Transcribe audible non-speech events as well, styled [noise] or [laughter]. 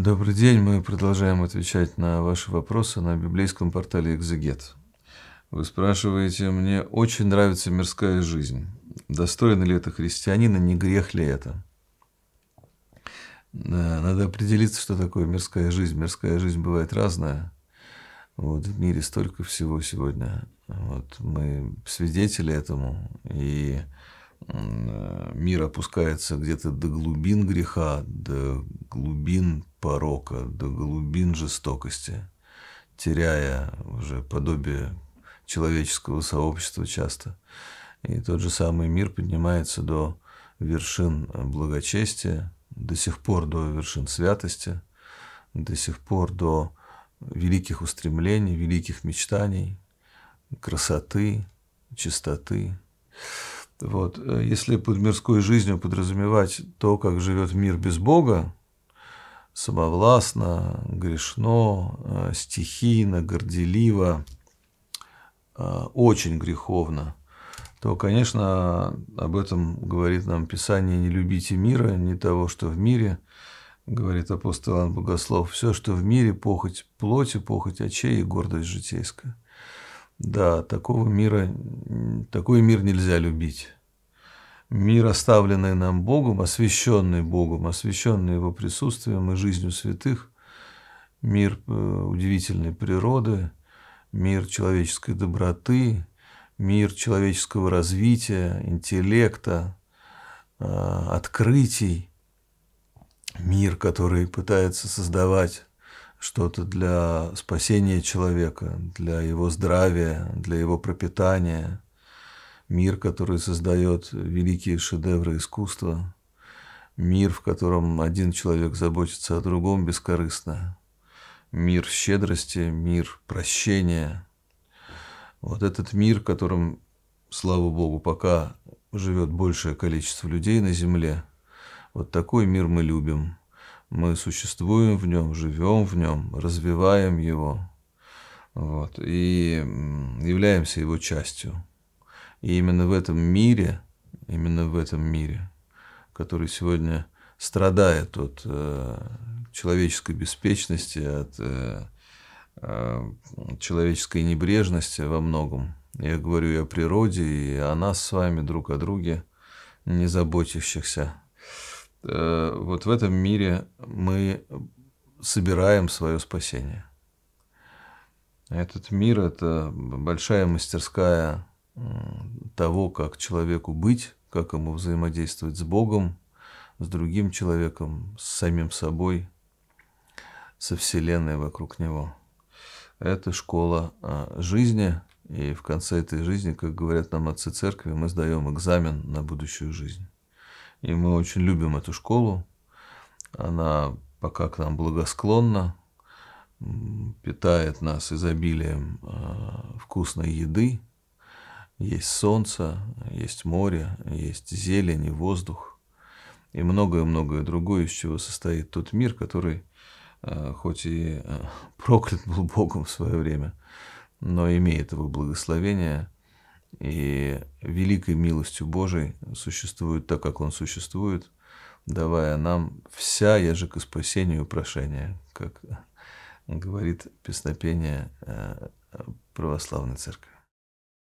Добрый день. Мы продолжаем отвечать на ваши вопросы на библейском портале «Экзегет». Вы спрашиваете, мне очень нравится мирская жизнь. Достойно ли это христианина, не грех ли это? надо определиться, что такое мирская жизнь. Мирская жизнь бывает разная. Вот, в мире столько всего сегодня. Вот, мы свидетели этому. И мир опускается где-то до глубин греха, до глубин порока, до глубин жестокости, теряя уже подобие человеческого сообщества часто. И тот же самый мир поднимается до вершин благочестия, до сих пор до вершин святости, до сих пор до великих устремлений, великих мечтаний, красоты, чистоты. Вот. Э, если под мирской жизнью подразумевать то, как живет мир без Бога, самовластно, грешно, э, стихийно, горделиво, э, очень греховно, то, конечно, об этом говорит нам Писание «Не любите мира, не того, что в мире», говорит апостол Иоанн Богослов, «все, что в мире, похоть плоти, похоть очей и гордость житейская». Да, такого мира, такой мир нельзя любить мир, оставленный нам Богом, освященный Богом, освященный Его присутствием и жизнью святых, мир э, удивительной природы, мир человеческой доброты, мир человеческого развития, интеллекта, э, открытий, мир, который пытается создавать что-то для спасения человека, для его здравия, для его пропитания – мир, который создает великие шедевры искусства, мир, в котором один человек заботится о другом бескорыстно, мир щедрости, мир прощения. Вот этот мир, которым, слава Богу, пока живет большее количество людей на Земле, вот такой мир мы любим. Мы существуем в нем, живем в нем, развиваем его вот, и являемся его частью. И именно в этом мире, именно в этом мире, который сегодня страдает от э, человеческой беспечности, от э, э, человеческой небрежности во многом. Я говорю и о природе, и о нас с вами, друг о друге, не заботящихся. Э, вот в этом мире мы собираем свое спасение. Этот мир – это большая мастерская того, как человеку быть, как ему взаимодействовать с Богом, с другим человеком, с самим собой, со Вселенной вокруг него. Это школа а, жизни, и в конце этой жизни, как говорят нам отцы церкви, мы сдаем экзамен на будущую жизнь. И мы очень любим эту школу. Она пока к нам благосклонна, питает нас изобилием а, вкусной еды, есть солнце, есть море, есть зелень и воздух. И многое-многое другое, из чего состоит тот мир, который э, хоть и э, [laughs] проклят был Богом в свое время, но имеет его благословение и великой милостью Божией существует так, как он существует, давая нам вся яже к спасению прошения, как [laughs] говорит песнопение э, православной церкви.